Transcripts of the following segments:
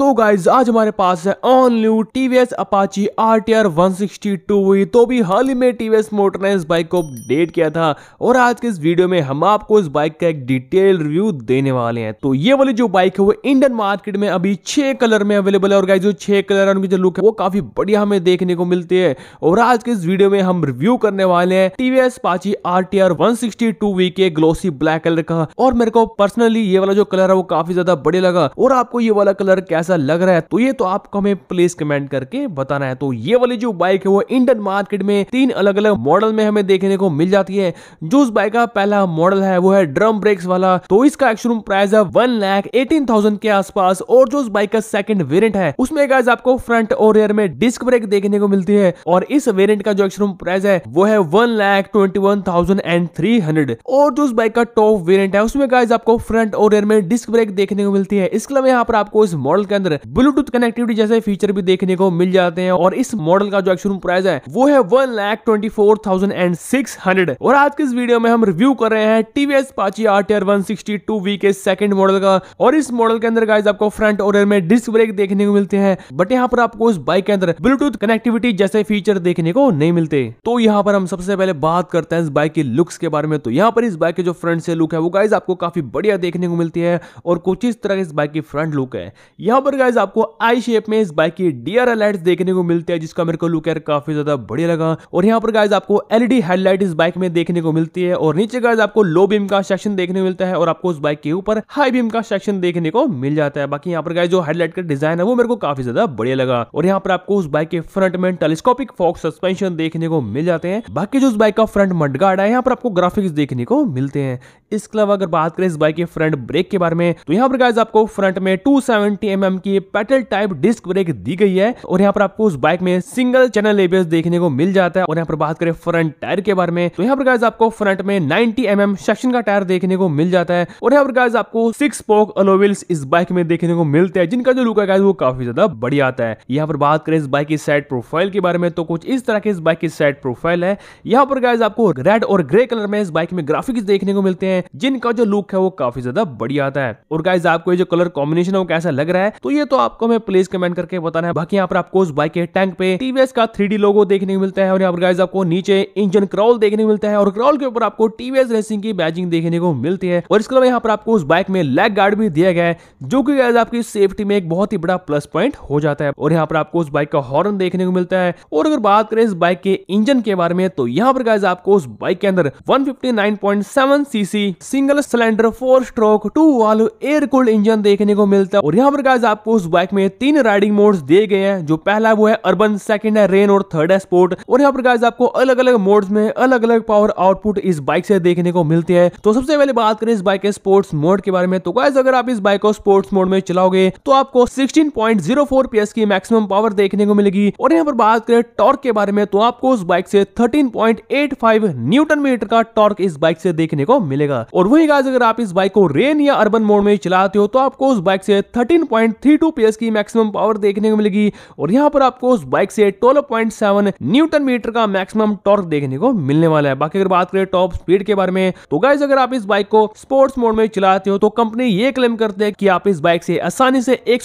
तो गाइज आज हमारे पास है on new S Apache R T R one sixty two हुई तो भी हाल ही में एस मोटर ने इस बाइक को अपडेट किया था और आज के इस वीडियो में हम आपको इस बाइक का एक डिटेल रिव्यू देने वाले हैं तो ये वाली जो बाइक है वो इंडियन मार्केट में अभी छह कलर में अवेलेबल है और गाइज जो छह कलर है उनकी जो लुक है वो काफी बढ़िया हमें देखने को मिलती है और आज के इस वीडियो में हम रिव्यू करने वाले हैं TVS Apache R T R one sixty two V के ग्लोसी ब्लैक कलर का और मेरे को पर्सनली ये वाला जो कलर है वो काफी ज्यादा बढ़िया लगा और आपको ये वाला कलर कैसा कैसा लग रहा है तो ये तो आपको हमें प्लीज कमेंट करके बताना है तो ये वाली जो बाइक है वो इंडियन मार्केट में तीन अलग अलग मॉडल में हमें देखने को मिल जाती है जो उस बाइक का पहला मॉडल है वो है ड्रम ब्रेक्स वाला तो इसका एक्सरूम प्राइस है वन लैख एटीन थाउजेंड के आसपास और जो उस बाइक का सेकंड वेरिएंट है उसमें गाइस आपको फ्रंट और रियर में डिस्क ब्रेक देखने को मिलती है और इस वेरिएंट का जो एक्सरूम प्राइस है वो है one lakh twenty one thousand and three hundred और जो उस बाइक का टॉप वेरियंट है उसमें गाइज आपको फ्रंट और रियर में डिस्क ब्रेक देखने को मिलती है इसके अलावा यहाँ पर आपको इस मॉडल के अंदर ब्लूटूथ कनेक्टिविटी जैसे फीचर भी देखने को मिल जाते हैं और इस मॉडल का जो एक्शन प्राइस है वो है one lakh twenty four thousand and six hundred और आज के इस वीडियो में हम रिव्यू कर रहे हैं TVS Apache R T R one sixty two V के सेकंड मॉडल का और इस मॉडल के अंदर गाइज आपको फ्रंट और में डिस्क ब्रेक देखने को मिलते हैं बट यहाँ पर आपको इस बाइक के अंदर ब्लूटूथ कनेक्टिविटी जैसे फीचर देखने को नहीं मिलते तो यहाँ पर हम सबसे पहले बात करते हैं इस बाइक के लुक्स के बारे में तो यहाँ पर इस बाइक के जो फ्रंट से लुक है वो गाइज आपको काफी बढ़िया देखने को मिलती है और कुछ इस तरह इस बाइक की फ्रंट लुक है यहाँ पर पर गाइज आपको आई शेप में इस बाइक की डीआर हेडलाइट्स देखने को मिलती है जिसका मेरे को लुक एयर काफी ज्यादा बढ़िया लगा और यहाँ पर गाइज आपको एलईडी हेडलाइट e इस बाइक में देखने को मिलती है और नीचे गाइज आपको लो बीम का सेक्शन देखने को मिलता है और आपको उस बाइक के ऊपर हाई बीम का सेक्शन देखने को मिल जाता है बाकी यहाँ पर गाइज जो हेडलाइट का डिजाइन है वो मेरे को काफी ज्यादा बढ़िया लगा और यहाँ पर आपको उस बाइक के फ्रंट में टेलीस्कोपिक फॉक सस्पेंशन देखने को मिल जाते हैं बाकी जो उस बाइक का फ्रंट मडगार्ड है यहाँ पर आपको ग्राफिक्स देखने को मिलते हैं इसके अलावा अगर बात करें इस बाइक के फ्रंट ब्रेक के बारे में तो यहाँ पर गाइज आपको फ्रंट में टू सेवेंटी एम की पेटल टाइप डिस्क ब्रेक दी गई है और यहाँ पर आपको उस बाइक में सिंगल चैनल एबीएस देखने को मिल जाता है और यहाँ पर बात करें फ्रंट टायर के बारे में तो यहाँ पर गाइज आपको फ्रंट में नाइनटी एम एमएम सेक्शन का टायर देखने को मिल जाता है और यहाँ पर गाइज आपको सिक्स पोक अलोविल्स इस बाइक में देखने को मिलते हैं जिनका जो लुक है गाइज वो काफी ज्यादा बढ़िया आता है यहाँ पर बात करें इस बाइक की साइड प्रोफाइल के बारे में तो कुछ इस तरह के इस बाइक की साइड प्रोफाइल है यहाँ पर गाइज आपको रेड और ग्रे कलर में इस बाइक में ग्राफिक्स देखने को मिलते हैं जिनका जो लुक है वो काफी ज्यादा बढ़िया आता है और गाइज आपको ये जो कलर कॉम्बिनेशन है वो कैसा लग रहा है तो ये तो आपको हमें प्लीज कमेंट करके बताना है बाकी यहाँ पर आपको उस बाइक के टैंक पे टीवीएस का थ्री लोगो देखने को मिलता है और यहाँ पर गाइज आपको नीचे इंजन क्रॉल देखने को मिलता है और क्रॉल के ऊपर आपको टीवीएस रेसिंग की बैजिंग देखने को मिलती है और इसके अलावा यहाँ पर आपको उस बाइक में लेग गार्ड भी दिया गया है जो की गाइज आपकी सेफ्टी में एक बहुत ही बड़ा प्लस पॉइंट हो जाता है और यहाँ पर आपको उस बाइक का हॉर्न देखने को मिलता है और अगर बात करें इस बाइक के इंजन के बारे में तो यहाँ पर गाइज आपको उस बाइक के अंदर 159.7 CC single cylinder four stroke two valve air cooled engine देखने को मिलता है और यहाँ पर गाइज आपको उस बाइक में तीन राइडिंग मोड्स दिए गए हैं जो पहला वो है अर्बन सेकंड है रेन और थर्ड है स्पोर्ट और यहाँ पर गाइज आपको अलग अलग मोड्स में अलग अलग पावर आउटपुट इस बाइक से देखने को मिलती है तो सबसे पहले बात करें इस बाइक के स्पोर्ट्स मोड के बारे में तो गाइज अगर आप इस बाइक को स्पोर्ट्स मोड में चलाओगे तो आपको सिक्सटीन पीएस की मैक्सिमम पावर देखने को मिलेगी और यहाँ पर बात करें टॉर्क के बारे में तो आपको उस बाइक से थर्टीन न्यूटन मीटर का टॉर्क इस बाइक से देखने को मिलेगा और वही गाइज अगर आप इस बाइक को रेन या अर्बन मोड में चलाते हो तो आपको उस बाइक से थर्टीन पॉइंट 1.32 पीएस की मैक्सिमम पावर देखने को मिलेगी और यहाँ पर आपको उस बाइक से 12.7 न्यूटन मीटर का मैक्सिमम टॉर्क देखने को मिलने वाला है बाकी अगर बात करें टॉप स्पीड के बारे में तो गाइज अगर आप इस बाइक को स्पोर्ट्स मोड में चलाते हो तो कंपनी ये क्लेम करते हैं कि आप इस बाइक से आसानी से एक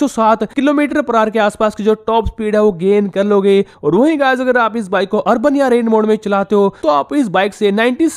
किलोमीटर पर आर के आसपास की जो टॉप स्पीड है वो गेन कर लोगे और वही गाइज अगर आप इस बाइक को अर्बन या रेन मोड में चलाते हो तो आप इस बाइक से नाइनटी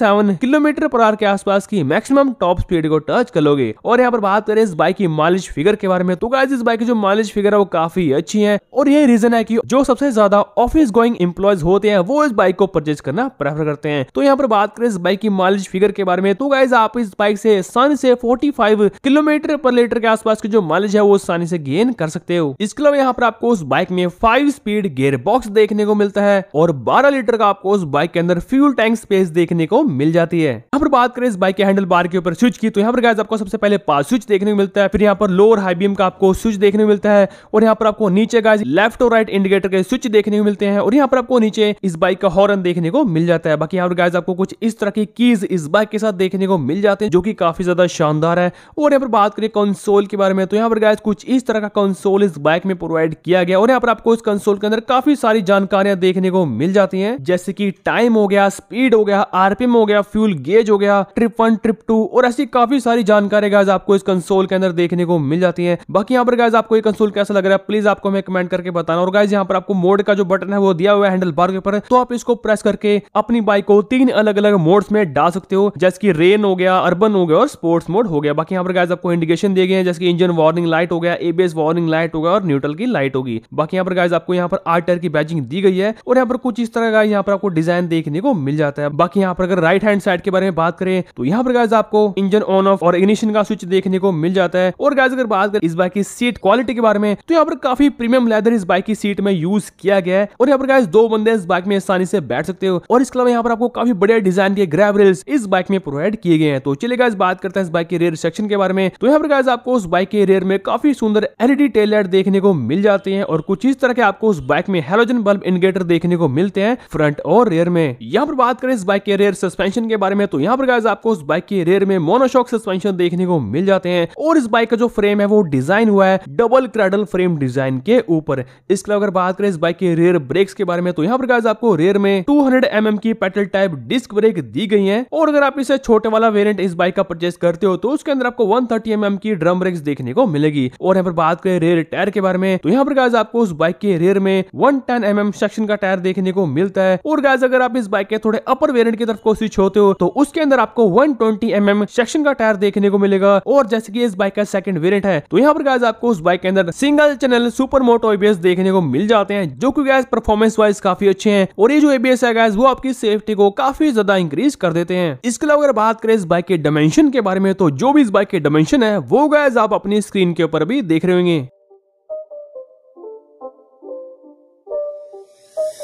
किलोमीटर पर आर के आसपास की मैक्सिमम टॉप स्पीड को टच कर लोगे और यहाँ पर बात करें इस बाइक की माइलेज फिगर के बारे में तो गाइज इस बाइक की जो माइलेज फिगर है वो काफी अच्छी है और यही रीजन है की जो सबसे ज्यादा ऑफिस गोइंग एम्प्लॉयज होते हैं वो इस बाइक को परचेज करना प्रेफर करते हैं तो यहाँ पर बात करें इस बाइक की माइलेज फिगर के बारे में तो गाइज आप इस बाइक से आसानी से 45 किलोमीटर पर लीटर के आसपास की जो माइलेज है वो आसानी से गेन कर सकते हो इसके अलावा यहाँ पर आपको उस बाइक में फाइव स्पीड गेयर बॉक्स देखने को मिलता है और बारह लीटर का आपको उस बाइक के अंदर फ्यूल टैंक स्पेस देखने को मिल जाती है यहाँ पर बात करें इस बाइक के हैंडल बार के ऊपर स्विच की तो यहाँ पर गाइज आपको सबसे पहले पास स्विच देखने को मिलता है फिर यहाँ पर लोअर हाई बीम का आपको स्विच देखने को मिलता है और यहाँ पर आपको नीचे गाइज लेफ्ट और राइट इंडिकेटर के स्विच देखने को मिलते हैं और यहाँ पर आपको नीचे इस बाइक का हॉर्न देखने को मिल जाता है बाकी यहाँ पर गाइज आपको कुछ इस तरह की कीज इस बाइक के साथ देखने को मिल जाते हैं जो की काफी ज्यादा शानदार है और यहाँ पर बात करें कंसोल के बारे में तो यहाँ पर गाइज कुछ इस तरह का कंसोल इस बाइक में प्रोवाइड किया गया और यहाँ पर आपको इस कंसोल के अंदर काफी सारी जानकारियां देखने को मिल जाती है जैसे की टाइम हो गया स्पीड हो गया आरपीएम हो गया फ्यूल गेज हो गया ट्रिप वन ट्रिप टू और ऐसी काफी सारी जानकारी गाइज आपको इस कंसोल के अंदर देखने को मिल जाती है बाकी यहाँ पर गाइज आपको ये कंसोल कैसा लग रहा है प्लीज आपको हमें कमेंट करके बताना और गाइज यहाँ पर आपको मोड का जो बटन है वो दिया हुआ है हैंडल बार के ऊपर तो आप इसको प्रेस करके अपनी बाइक को तीन अलग अलग मोड्स में डाल सकते हो जैसे कि रेन हो गया अर्बन हो गया और स्पोर्ट्स मोड हो गया बाकी यहाँ पर गाइज आपको इंडिकेशन दिए गए हैं जैसे कि इंजन वार्निंग लाइट हो गया एबीएस वार्निंग लाइट होगा और न्यूट्रल की लाइट होगी बाकी यहाँ पर गाइज आपको यहाँ पर आठ टायर की बैचिंग दी गई है और यहाँ पर कुछ इस तरह का यहाँ पर आपको डिजाइन देखने को मिल जाता है बाकी यहाँ पर अगर राइट हैंड साइड के बारे में बात करें तो यहाँ पर गाइज आपको इंजन ऑन ऑफ और इग्निशन का स्विच देखने को मिल जाता है और गाइज अगर बात करें इस बाइक की सीट सीट क्वालिटी के बारे में तो यहाँ पर काफी प्रीमियम लेदर इस बाइक की सीट में यूज किया गया है और यहाँ पर गाइस दो बंदे इस बाइक में आसानी से बैठ सकते हो और इसके अलावा यहाँ पर आपको काफी बढ़िया डिजाइन के ग्रैब रेल्स इस बाइक में प्रोवाइड किए गए हैं तो चले गाइस बात करते हैं इस बाइक के रेयर सेक्शन के बारे में तो यहाँ पर गाइस आपको उस बाइक के रेयर में काफी सुंदर एलईडी टेल लाइट देखने को मिल जाती है और कुछ इस तरह के आपको उस बाइक में हेलोजन बल्ब इंडिकेटर देखने को मिलते हैं फ्रंट और रेयर में यहाँ पर बात करें इस बाइक के रेयर सस्पेंशन के बारे में तो यहाँ पर गाइस आपको उस बाइक के रेयर में मोनोशॉक सस्पेंशन देखने को मिल जाते हैं और इस बाइक का जो फ्रेम है वो डिजाइन हुआ है डबल क्रेडल फ्रेम डिजाइन के ऊपर इसके अलावा अगर बात करें इस बाइक के रेयर ब्रेक्स के बारे में तो यहाँ पर आपको रेयर में 200 हंड्रेड mm की पेटल टाइप डिस्क ब्रेक दी गई है और अगर आप इसे छोटे वाला वेरियंट इस बाइक का परचेस करते हो तो उसके अंदर आपको वन थर्टी mm की ड्रम ब्रेक्स देखने को मिलेगी और यहाँ पर बात करें रेयर टायर के बारे में तो यहाँ पर गाइज आपको उस बाइक के रेयर में वन टेन mm सेक्शन का टायर देखने को मिलता है और गाइज अगर आप इस बाइक के थोड़े अपर वेरियंट की तरफ को स्विच होते हो तो उसके अंदर आपको वन ट्वेंटी एम सेक्शन का टायर देखने को मिलेगा और जैसे की इस बाइक का सेकंड वेरियंट है तो यहाँ पर गाइज आपको उस बाइक के अंदर single channel super moto ABS देखने को मिल जाते हैं जो की गैस परफॉर्मेंस वाइज काफी अच्छे है और ये जो एबीएस है गैस वो आपकी सेफ्टी को काफी ज्यादा इंक्रीज कर देते हैं इसके अलावा अगर बात करें इस बाइक के डायमेंशन के बारे में तो जो भी इस बाइक के डायमेंशन है वो गैस आप अपनी स्क्रीन के ऊपर भी देख रहे होंगे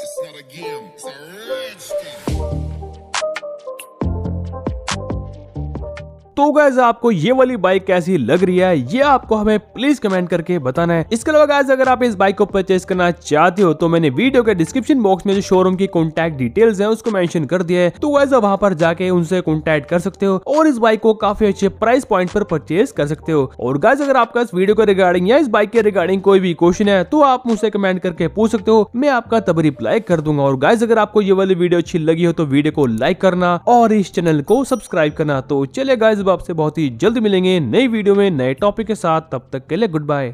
It's not a game, it's a rage game. तो गैस आपको ये वाली बाइक कैसी लग रही है ये आपको हमें प्लीज कमेंट करके बताना है इसके अलावा गैस अगर आप इस बाइक को परचेज करना चाहते हो तो मैंने वीडियो के डिस्क्रिप्शन बॉक्स में जो शोरूम की कॉन्टैक्ट डिटेल्स है उसको मैंशन कर दिया है तो वैज वहाँ पर जाके उनसे कॉन्टैक्ट कर सकते हो और इस बाइक को काफी अच्छे प्राइस पॉइंट पर परचेज कर सकते हो और गैस अगर आपका इस वीडियो के रिगार्डिंग या इस बाइक के रिगार्डिंग कोई भी क्वेश्चन है तो आप मुझसे कमेंट करके पूछ सकते हो मैं आपका तब रिप्लाई कर दूंगा और गाइज अगर आपको ये वाली वीडियो अच्छी लगी हो तो वीडियो को लाइक करना और इस चैनल को सब्सक्राइब करना तो चले गाइज जल्द आपसे बहुत ही जल्द मिलेंगे नई वीडियो में नए टॉपिक के साथ तब तक के लिए गुड बाय